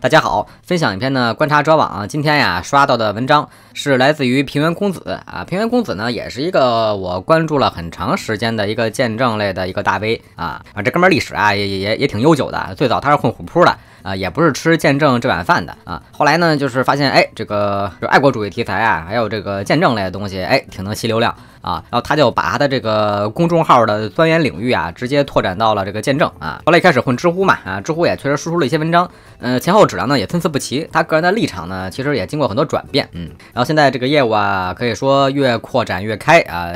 大家好，分享一篇呢，观察者网今天呀刷到的文章是来自于平原公子啊，平原公子呢也是一个我关注了很长时间的一个见证类的一个大 V 啊啊，这哥们儿历史啊也也也挺悠久的，最早他是混虎扑的啊，也不是吃见证这碗饭的啊，后来呢就是发现哎这个就爱国主义题材啊，还有这个见证类的东西哎，挺能吸流量。啊，然后他就把他的这个公众号的钻研领域啊，直接拓展到了这个见证啊。后来一开始混知乎嘛，啊，知乎也确实输出了一些文章，嗯，前后质量呢也参差不齐。他个人的立场呢，其实也经过很多转变，嗯。然后现在这个业务啊，可以说越扩展越开啊，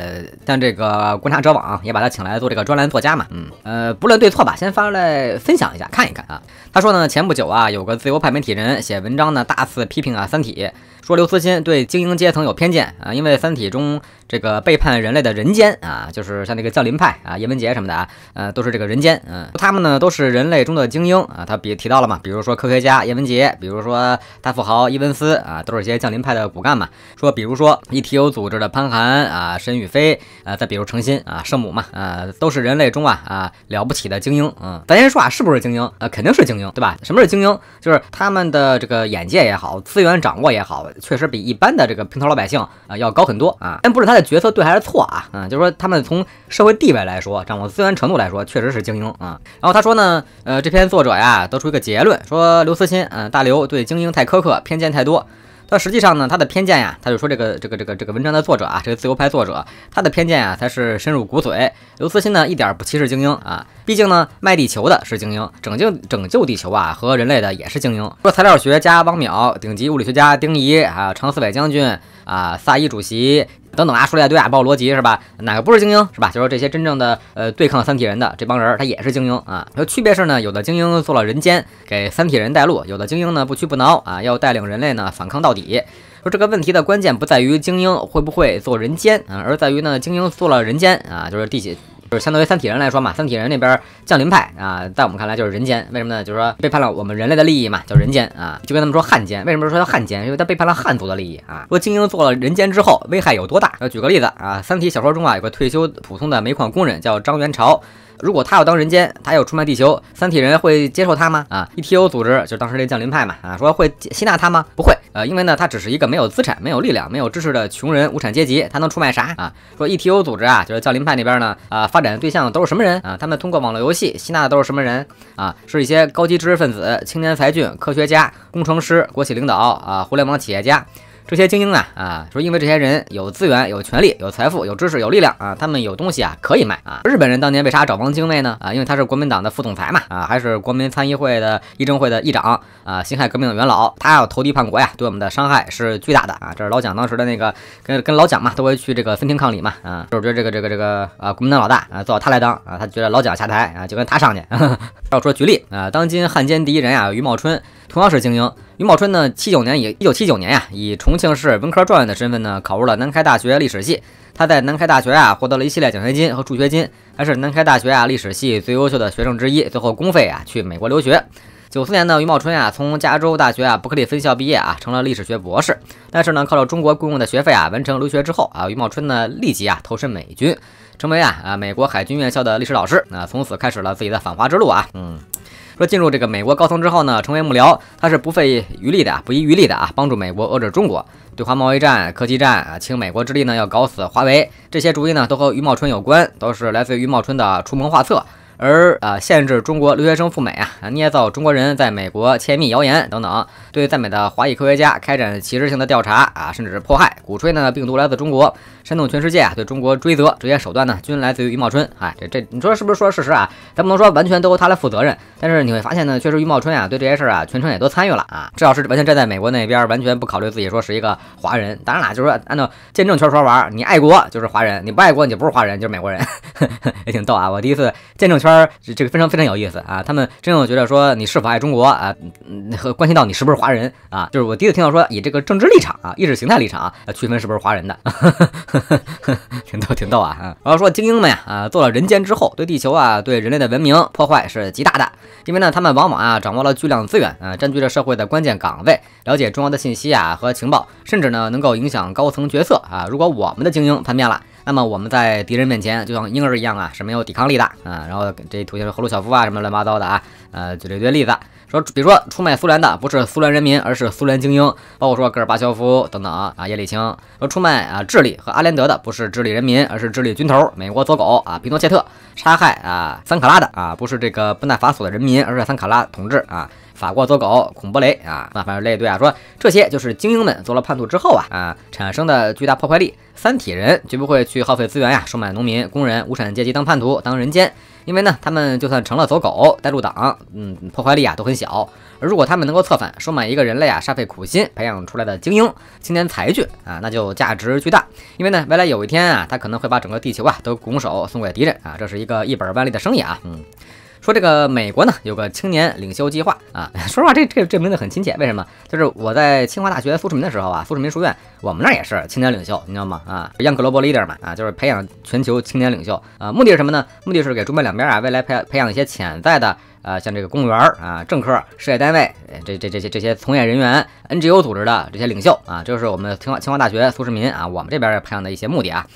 像这个观察者网也把他请来做这个专栏作家嘛，嗯。呃，不论对错吧，先发出来分享一下，看一看啊。他说呢，前不久啊，有个自由派媒体人写文章呢，大肆批评啊《三体》。说刘慈欣对精英阶层有偏见啊，因为《三体》中这个背叛人类的人间啊，就是像那个降临派啊，叶文洁什么的啊，呃，都是这个人间，嗯，他们呢都是人类中的精英啊。他比提到了嘛，比如说科学家叶文洁，比如说大富豪伊文斯啊，都是些降临派的骨干嘛。说比如说 ETO 组织的潘寒啊，申宇飞啊，再比如程心啊，圣母嘛，啊，都是人类中啊啊了不起的精英，嗯。咱先说啊，是不是精英？呃，肯定是精英，对吧？什么是精英？就是他们的这个眼界也好，资源掌握也好。确实比一般的这个平头老百姓啊要高很多啊，但不是他的决策对还是错啊，嗯，就是说他们从社会地位来说，掌握资源程度来说，确实是精英啊。然后他说呢，呃，这篇作者呀得出一个结论，说刘慈欣，嗯，大刘对精英太苛刻，偏见太多。但实际上呢，他的偏见呀，他就说这个这个这个这个文章的作者啊，这个自由派作者，他的偏见啊，才是深入骨髓。刘慈欣呢，一点儿不歧视精英啊，毕竟呢，卖地球的是精英，拯救拯救地球啊和人类的也是精英。说材料学家汪淼，顶级物理学家丁仪还有常四伟将军。啊，萨伊主席等等啊，出来一堆啊，包括罗辑是吧？哪个不是精英是吧？就说这些真正的呃对抗三体人的这帮人，他也是精英啊。那区别是呢，有的精英做了人间，给三体人带路；有的精英呢不屈不挠啊，要带领人类呢反抗到底。说这个问题的关键不在于精英会不会做人间啊，而在于呢精英做了人间啊，就是第几。就是相当于三体人来说嘛，三体人那边降临派啊，在我们看来就是人间，为什么呢？就是说背叛了我们人类的利益嘛，叫人间啊，就跟他们说汉奸。为什么说叫汉奸？因为他背叛了汉族的利益啊。说精英做了人间之后，危害有多大？举个例子啊，三体小说中啊有个退休普通的煤矿工人叫张元朝，如果他要当人间，他要出卖地球，三体人会接受他吗？啊，ETO 组织就是当时这降临派嘛，啊，说会吸纳他吗？不会。呃，因为呢，他只是一个没有资产、没有力量、没有知识的穷人、无产阶级，他能出卖啥啊？说 ETO 组织啊，就是教林派那边呢，啊，发展的对象都是什么人啊？他们通过网络游戏吸纳的都是什么人啊？是一些高级知识分子、青年才俊、科学家、工程师、国企领导啊、互联网企业家。这些精英啊啊，说因为这些人有资源、有权利、有财富、有知识、有力量啊，他们有东西啊可以卖啊。日本人当年为啥找汪精卫呢啊？因为他是国民党的副总裁嘛啊，还是国民参议会的议政会的议长啊，辛亥革命的元老，他要投敌叛国呀，对我们的伤害是巨大的啊。这是老蒋当时的那个跟跟老蒋嘛，都会去这个分庭抗礼嘛啊。就是觉得这个这个这个啊，国民党老大啊，最好他来当啊，他觉得老蒋下台啊，就跟他上去。要说举例啊，当今汉奸第一人啊，余茂春。同样是精英，于茂春呢，七九年以一九七九年呀，以重庆市文科状元的身份呢，考入了南开大学历史系。他在南开大学啊，获得了一系列奖学金和助学金，还是南开大学啊历史系最优秀的学生之一。最后公费啊去美国留学。九四年呢，于茂春啊从加州大学啊伯克利分校毕业啊，成了历史学博士。但是呢，靠着中国公用的学费啊，完成留学之后啊，于茂春呢立即啊投身美军，成为啊啊美国海军院校的历史老师。那从此开始了自己的反华之路啊，嗯。说进入这个美国高层之后呢，成为幕僚，他是不费余力的不遗余力的啊，帮助美国遏制中国对华贸易战、科技战啊，请美国之力呢，要搞死华为，这些主意呢，都和余茂春有关，都是来自余茂春的出谋划策。而呃，限制中国留学生赴美啊，捏造中国人在美国窃密谣言等等，对在美的华裔科学家开展歧视性的调查啊，甚至是迫害，鼓吹呢病毒来自中国，煽动全世界啊对中国追责，这些手段呢均来自于于茂春。哎，这这你说是不是说事实啊？咱不能说完全都由他来负责任，但是你会发现呢，确实于茂春啊对这些事儿啊全程也都参与了啊。这要是完全站在美国那边，完全不考虑自己说是一个华人。当然啦，就是说按照见证圈儿说玩儿，你爱国就是华人，你不爱国你就不是华人，就是美国人，也挺逗啊。我第一次见证圈。边这个非常非常有意思啊，他们真正觉得说你是否爱中国啊，和关系到你是不是华人啊，就是我第一次听到说以这个政治立场啊、意识形态立场啊区分是不是华人的，挺逗，挺逗啊。然后说精英们呀，啊做了人间之后，对地球啊、对人类的文明破坏是极大的，因为呢他们往往啊掌握了巨量资源啊，占据着社会的关键岗位，了解重要的信息啊和情报，甚至呢能够影响高层决策啊。如果我们的精英叛变了。那么我们在敌人面前就像婴儿一样啊，是没有抵抗力的啊。然后这图像是赫鲁晓夫啊，什么乱七八糟的啊，呃，举了一堆例子，说比如说出卖苏联的不是苏联人民，而是苏联精英，包括说戈尔巴乔夫等等啊，叶利钦。说出卖啊智利和阿连德的不是智利人民，而是智利军头美国走狗啊，皮诺切特杀害啊桑卡拉的啊，不是这个布纳法索的人民，而是桑卡拉统治啊，法国走狗孔布雷啊啊，反正类对啊，说这些就是精英们做了叛徒之后啊啊产生的巨大破坏力。三体人绝不会去耗费资源呀，收买农民、工人、无产阶级当叛徒、当人奸，因为呢，他们就算成了走狗、带路党，嗯，破坏力啊都很小。而如果他们能够策反、收买一个人类啊，煞费苦心培养出来的精英、青年才俊啊，那就价值巨大，因为呢，未来有一天啊，他可能会把整个地球啊都拱手送给敌人啊，这是一个一本万利的生意啊，嗯。说这个美国呢有个青年领袖计划啊，说实话这这这名字很亲切，为什么？就是我在清华大学苏世民的时候啊，苏世民书院，我们那儿也是青年领袖，你知道吗？啊，Young Global Leader 嘛，啊，就是培养全球青年领袖，啊，目的是什么呢？目的是给中美两边啊未来培养培养一些潜在的，呃，像这个公务员啊、政客、事业单位这这这些这些从业人员、NGO 组织的这些领袖啊，这就是我们清华清华大学苏世民啊，我们这边培养的一些目的啊。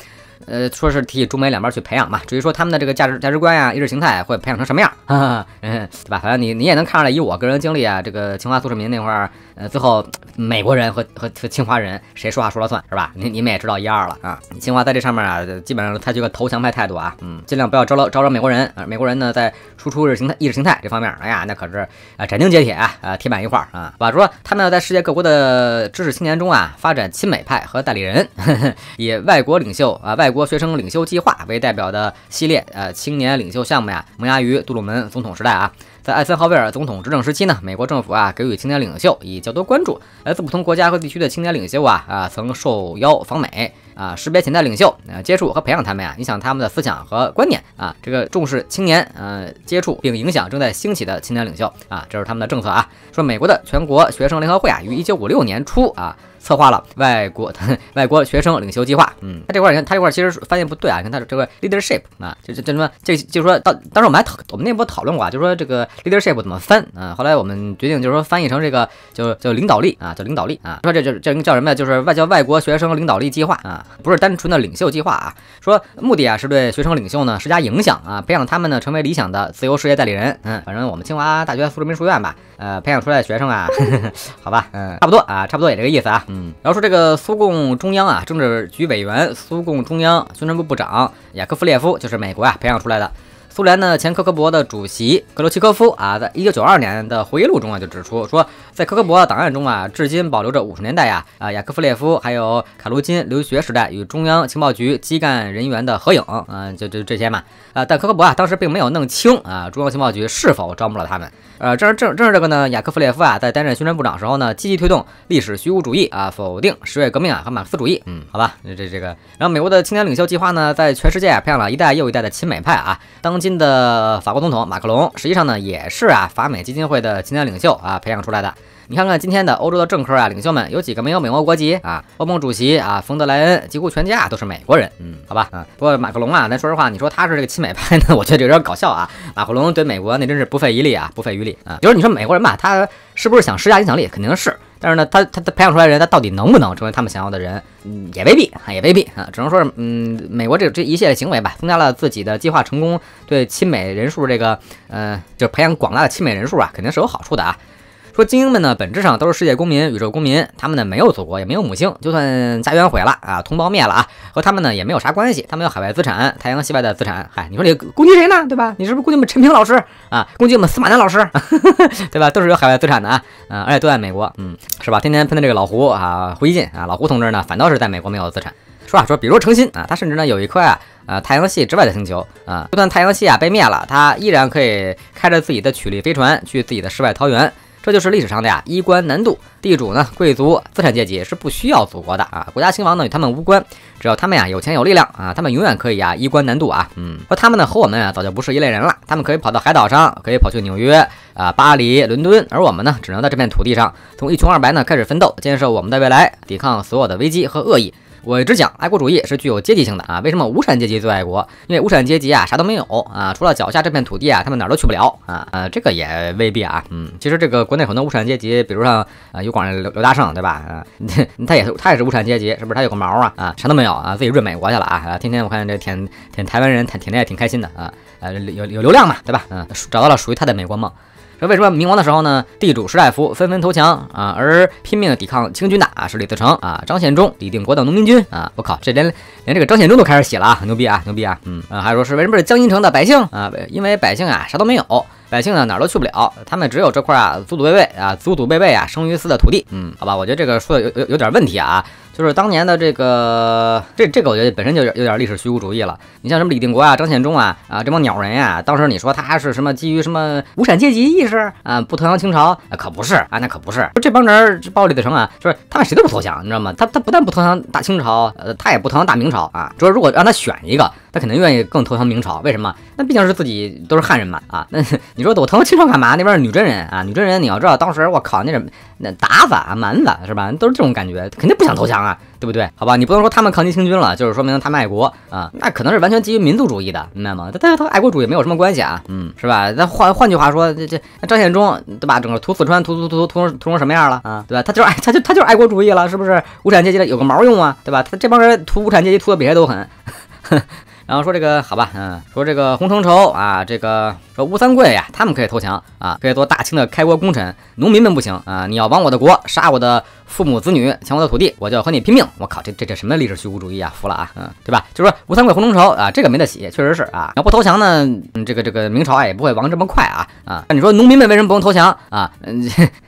呃，说是替中美两边去培养吧。至于说他们的这个价值价值观呀、意识形态会培养成什么样，嗯，对吧？反正你你也能看出来，以我个人经历啊，这个清华苏世民那块儿。呃，最后美国人和和和清华人谁说话说了算是吧？你你们也知道一二了啊。清华在这上面啊，基本上他这个投降派态度啊，嗯，尽量不要招惹招惹美国人啊。美国人呢，在输出意识形态这方面，哎呀，那可是啊斩钉截铁啊，呃，铁板一块啊。比说，他们要在世界各国的知识青年中啊，发展亲美派和代理人，以外国领袖啊、外国学生领袖计划为代表的系列呃青年领袖项目呀，萌芽于杜鲁门总统时代啊。在艾森豪威尔总统执政时期呢，美国政府啊给予青年领袖以较多关注。来自不同国家和地区的青年领袖啊啊曾受邀访美。啊，识别潜在领袖，啊，接触和培养他们呀，影响他们的思想和观念啊，这个重视青年，呃，接触并影响正在兴起的青年领袖啊，这是他们的政策啊。说美国的全国学生联合会啊，于一九五六年初啊，策划了外国外国学生领袖计划。嗯，他这块看，他这块其实发现不对啊。你看他这个 leadership 啊，就就什么，这就是说到当时我们还讨我们内部讨论过啊，就是说这个 leadership 怎么翻啊？后来我们决定就是说翻译成这个，就叫领导力啊，叫领导力啊。说这这这叫什么呀？就是外叫外国学生领导力计划啊。不是单纯的领袖计划啊，说目的啊，是对学生领袖呢施加影响啊，培养他们呢成为理想的自由事业代理人。嗯，反正我们清华大学附属民书院吧，呃，培养出来的学生啊，呵 呵好吧，嗯，差不多啊，差不多也这个意思啊，嗯，然后说这个苏共中央啊政治局委员、苏共中央宣传部部长雅科夫列夫就是美国啊培养出来的。苏联呢，前科科博的主席格罗奇科夫啊，在一九九二年的回忆录中啊，就指出说，在科科博档案中啊，至今保留着五十年代呀啊，雅科夫列夫还有卡卢金留学时代与中央情报局基干人员的合影啊，就就这些嘛啊。但科科博啊，当时并没有弄清啊，中央情报局是否招募了他们。呃，正是正正是这个呢，雅克夫列夫啊，在担任宣传部长时候呢，积极推动历史虚无主义啊，否定十月革命啊和马克思主义。嗯，好吧，这这个。然后美国的青年领袖计划呢，在全世界培养了一代又一代的亲美派啊，当。新的法国总统马克龙实际上呢，也是啊，法美基金会的青年领袖啊培养出来的。你看看今天的欧洲的政客啊，领袖们有几个没有美国国籍啊？欧盟主席啊，冯德莱恩几乎全家都是美国人。嗯，好吧，啊，不过马克龙啊，咱说实话，你说他是这个亲美派呢，我觉得有点搞笑啊。马克龙对美国那真是不费一力啊，不费余力啊。比如你说美国人吧，他是不是想施加影响力？肯定是。但是呢，他他他培养出来的人，他到底能不能成为他们想要的人，也未必啊，也未必啊，只能说是，嗯，美国这这一系列行为吧，增加了自己的计划成功，对亲美人数这个，呃，就培养广大的亲美人数啊，肯定是有好处的啊。说精英们呢，本质上都是世界公民、宇宙公民。他们呢，没有祖国，也没有母星。就算家园毁了啊，同胞灭了啊，和他们呢也没有啥关系。他们有海外资产，太阳系外的资产。嗨，你说你攻击谁呢？对吧？你是不是攻击我们陈平老师啊？攻击我们司马南老师，对吧？都是有海外资产的啊。嗯，而且都在美国，嗯，是吧？天天喷的这个老胡啊，胡一进啊，老胡同志呢，反倒是在美国没有资产。说啊，说比如程心啊，他甚至呢有一颗啊，呃，太阳系之外的星球啊。就算太阳系啊被灭了，他依然可以开着自己的曲率飞船去自己的世外桃源。这就是历史上的呀，衣冠南渡。地主呢，贵族、资产阶级是不需要祖国的啊。国家兴亡呢，与他们无关。只要他们呀有钱有力量啊，他们永远可以呀衣冠南渡啊。嗯，而他们呢和我们啊早就不是一类人了。他们可以跑到海岛上，可以跑去纽约啊、巴黎、伦敦，而我们呢只能在这片土地上，从一穷二白呢开始奋斗，建设我们的未来，抵抗所有的危机和恶意。我一直讲爱国主义是具有阶级性的啊，为什么无产阶级最爱国？因为无产阶级啊，啥都没有啊，除了脚下这片土地啊，他们哪儿都去不了啊。呃，这个也未必啊，嗯，其实这个国内很多无产阶级，比如像啊，有广人刘刘大胜对吧？啊，他也是他也是无产阶级，是不是？他有个毛啊啊，啥都没有啊，自己润美国去了啊啊，天天我看这舔舔台湾人舔舔的也挺开心的啊，呃，有有流量嘛，对吧？嗯，找到了属于他的美国梦。那为什么明亡的时候呢？地主士大夫纷纷投降啊，而拼命抵抗清军的啊是李自成啊、张献忠、李定国等农民军啊！我靠，这连连这个张献忠都开始写了啊，牛逼啊，牛逼啊，嗯啊，还有说是为什么是江阴城的百姓啊？因为百姓啊啥都没有，百姓呢哪儿都去不了，他们只有这块啊祖祖辈辈啊祖祖辈辈啊生于斯的土地，嗯，好吧，我觉得这个说的有有有点问题啊。就是当年的这个，这这个我觉得本身就有点历史虚无主义了。你像什么李定国啊、张献忠啊啊这帮鸟人呀，当时你说他是什么基于什么无产阶级意识啊，不投降清朝，啊，可不是啊，那可不是，这帮人暴力的成啊，就是他们谁都不投降，你知道吗？他他不但不投降大清朝，呃，他也不投降大明朝啊，就是如果让他选一个。他肯定愿意更投降明朝，为什么？那毕竟是自己都是汉人嘛啊！那你说我投降清朝干嘛？那边是女真人啊，女真人你要知道，当时我靠，那什么那打法蛮子是吧？都是这种感觉，肯定不想投降啊，对不对？好吧，你不能说他们抗击清军了，就是说明他们爱国啊，那可能是完全基于民族主义的，明白吗？他他他爱国主义没有什么关系啊，嗯，是吧？那换换句话说，这这那张献忠对吧？整个屠四川，屠屠屠屠屠成屠成什么样了啊？对吧？他就是爱，他就他就是爱国主义了，是不是？无产阶级的有个毛用啊？对吧？他这帮人屠无产阶级屠的比谁都狠。然后说这个好吧，嗯，说这个洪承畴啊，这个说吴三桂呀，他们可以投降啊，可以做大清的开国功臣，农民们不行啊，你要亡我的国，杀我的父母子女，抢我的土地，我就要和你拼命。我靠，这这这什么历史虚无主义啊，服了啊，嗯，对吧？就说吴三桂、洪承畴啊，这个没得洗，确实是啊。要不投降呢，这个这个明朝啊也不会亡这么快啊啊。那你说农民们为什么不用投降啊？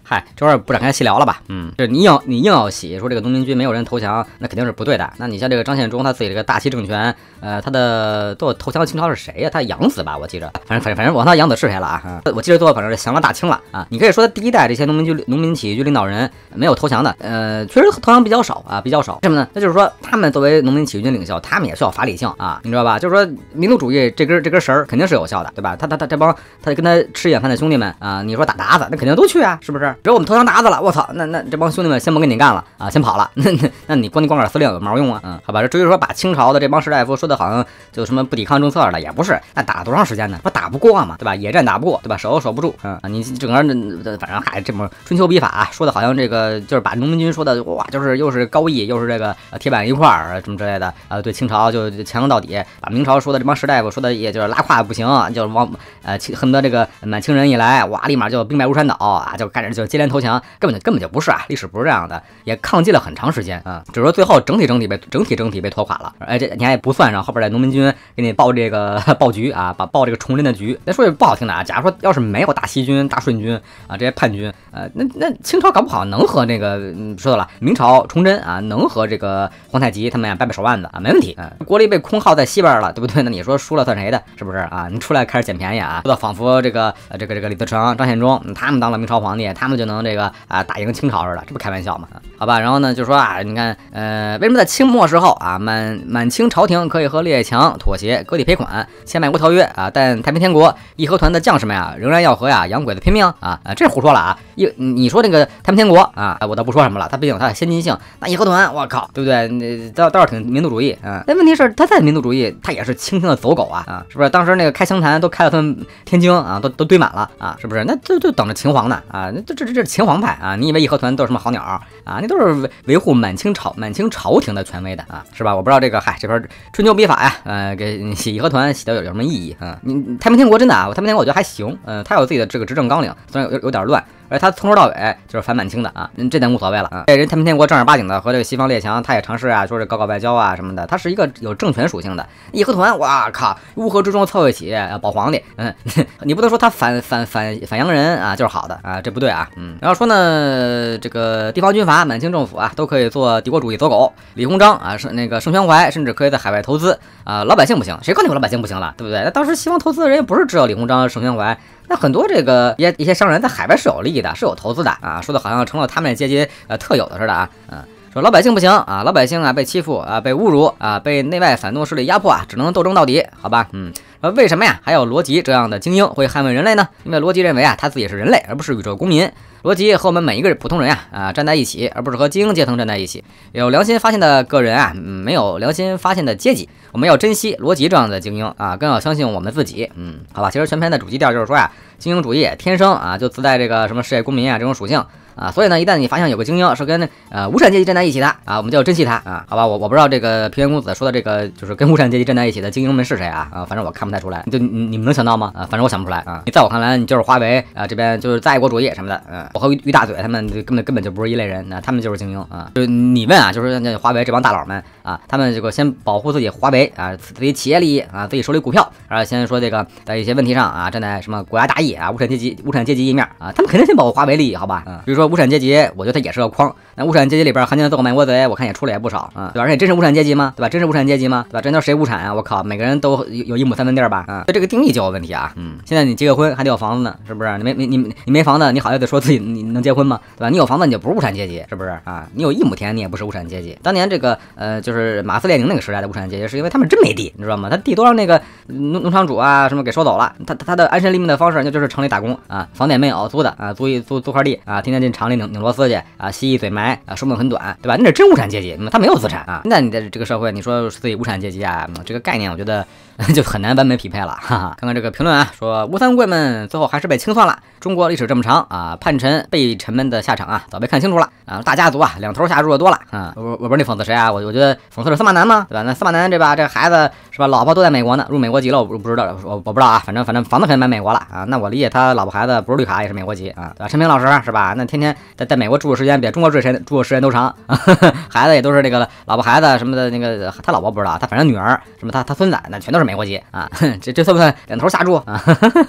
嗨，这玩意儿不展开细聊了吧？嗯，就你硬你硬要洗说这个农民军没有人投降，那肯定是不对的。那你像这个张献忠他自己这个大西政权，呃，他的做投降的清朝是谁呀？他的养子吧，我记着，反正反正反正，我知道养子是谁了啊！我记着做，反正是降了大清了啊！你可以说他第一代这些农民军农民起义军领导人没有投降的，呃，确实投降比较少啊，比较少。为什么呢？那就是说他们作为农民起义军领袖，他们也需要法理性啊，你知道吧？就是说民族主义这根这根绳儿肯定是有效的，对吧？他他他这帮他跟他吃眼饭的兄弟们啊，你说打鞑子那肯定都去啊，是不是？惹我们投降鞑子了，我操！那那这帮兄弟们先不跟你干了啊，先跑了。那那那你光你光杆司令有毛用啊？嗯，好吧。这至于说把清朝的这帮士大夫说的好像就什么不抵抗政策的，也不是。那打了多长时间呢？不打不过嘛，对吧？野战打不过，对吧？守又守不住。嗯啊，你整个那反正还这么春秋笔法啊，说的好像这个就是把农民军说的哇，就是又是高义又是这个铁板一块儿什么之类的啊，对清朝就强硬到底，把明朝说的这帮士大夫说的也就是拉胯不行，就往呃恨不得这个满清人一来哇，立马就兵败如山倒啊，就开始就。接连投降，根本就根本就不是啊！历史不是这样的，也抗击了很长时间啊！只是说最后整体整体被整体整体被拖垮了。哎，这你还不算上后边的农民军给你报这个 报局啊，把报这个崇祯的局。那说句不好听的啊，假如说要是没有大西军、大顺军啊这些叛军，呃，那那清朝搞不好能和那个嗯，说到了明朝崇祯啊，能和这个皇太极他们掰掰手腕子啊，没问题。嗯、国力被空耗在西边了，对不对？那你说输了算谁的？是不是啊？你出来开始捡便宜啊？说的仿佛这个这个这个李自成、张献忠他们当了明朝皇帝，他们。就能这个啊打赢清朝似的，这不开玩笑吗？好吧，然后呢就说啊，你看，呃，为什么在清末时候啊，满满清朝廷可以和列强妥协割地赔款签卖国条约啊，但太平天国义和团的将士们啊，仍然要和呀洋鬼子拼命啊啊，这是胡说了啊！义，你说那个太平天国啊，我倒不说什么了，他毕竟他先进性，那义和团，我靠，对不对？那倒倒是挺民族主义，嗯，但问题是，他再民族主义，他也是清廷的走狗啊，啊，是不是？当时那个开枪坛都开到他们天津啊，都都堆满了啊，是不是？那就就等着秦皇呢啊，那这这。这这是秦皇派啊！你以为义和团都是什么好鸟啊？那都是维护满清朝满清朝廷的权威的啊，是吧？我不知道这个，嗨，这边春秋笔法呀，呃，给义和团写的有什么意义啊？你太平天国真的啊？太平天国我觉得还行，呃，他有自己的这个执政纲领，虽然有有点乱。他从头到尾就是反满清的啊，嗯，这点无所谓了啊。这人太平天国正儿八经的和这个西方列强，他也尝试啊，说是搞搞外交啊什么的。他是一个有政权属性的义和团，哇靠，乌合之众凑一起保皇帝，嗯，你不能说他反反反反洋人啊就是好的啊，这不对啊，嗯，然后说呢，这个地方军阀、满清政府啊都可以做帝国主义走狗，李鸿章啊是那个盛宣怀，甚至可以在海外投资啊，老百姓不行，谁告诉你们老百姓不行了，对不对？那当时西方投资的人也不是只有李鸿章、盛宣怀。那很多这个一些一些商人，在海外是有利益的，是有投资的啊，说的好像成了他们阶级呃特有的似的啊，嗯，说老百姓不行啊，老百姓啊被欺负啊，被侮辱啊，被内外反动势力压迫啊，只能斗争到底，好吧，嗯。呃，为什么呀？还有罗辑这样的精英会捍卫人类呢？因为罗辑认为啊，他自己是人类，而不是宇宙公民。罗辑和我们每一个普通人啊啊站在一起，而不是和精英阶层站在一起。有良心发现的个人啊，没有良心发现的阶级。我们要珍惜罗辑这样的精英啊，更要相信我们自己。嗯，好吧。其实全篇的主基调就是说呀，精英主义天生啊就自带这个什么世界公民啊这种属性。啊，所以呢，一旦你发现有个精英是跟呃无产阶级站在一起的啊，我们就要珍惜他啊，好吧？我我不知道这个平原公子说的这个就是跟无产阶级站在一起的精英们是谁啊？啊，反正我看不太出来，就你你们能想到吗？啊，反正我想不出来啊。你在我看来，你就是华为啊，这边就是爱国主义什么的，嗯，我和于大嘴他们根本根本就不是一类人，那他们就是精英啊，就你问啊，就是那华为这帮大佬们。啊，他们这个先保护自己华为啊，自己企业利益啊，自己手里股票，然后先说这个在一些问题上啊，站在什么国家大义啊，无产阶级无产阶级一面啊，他们肯定先保护华为利益，好吧？嗯，比如说无产阶级，我觉得他也是个筐。那无产阶级里边，当年造个满国贼，我看也出了也不少啊。对，而且真是无产阶级吗？对吧？真是无产阶级吗？对吧？这叫谁无产啊？我靠，每个人都有一亩三分地吧？啊，就这个定义就有问题啊。嗯，现在你结个婚还得有房子呢，是不是？你没没你你没房子，你好意思说自己你能结婚吗？对吧？你有房子你就不是无产阶级，是不是啊？你有一亩田你也不是无产阶级。当年这个呃就是。是马斯列宁那个时代的无产阶级，是因为他们真没地，你知道吗？他地都让那个农农场主啊什么给收走了。他他的安身立命的方式，那就是城里打工啊，房也没有租的啊，租一租租块地啊，天天进厂里拧拧螺丝去啊，吸一嘴霾啊，寿命很短，对吧？那是真无产阶级，他没有资产啊。那你的这个社会，你说自己无产阶级啊这个概念，我觉得。就很难完美匹配了，哈哈，看看这个评论啊，说吴三桂们最后还是被清算了。中国历史这么长啊，叛臣被臣们的下场啊，早被看清楚了啊。大家族啊，两头下注的多了啊。我我不是你讽刺谁啊？我我觉得讽刺是司马南吗？对吧？那司马南这把这孩子是吧？老婆都在美国呢，入美国籍了，不不知道，我我不知道啊。反正反正房子肯定买美国了啊。那我理解他老婆孩子不是绿卡也是美国籍啊，对吧？陈平老师是吧？那天天在在美国住的时间比中国住间住的时间都长，啊、孩子也都是那个老婆孩子什么的那个他老婆不知道，他反正女儿什么他他孙子那全都是。美国籍啊，这这算不算两头杀猪啊？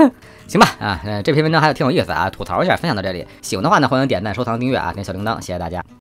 行吧啊，这篇文章还是挺有意思啊，吐槽一下，分享到这里。喜欢的话呢，欢迎点赞、收藏、订阅啊，点小铃铛，谢谢大家。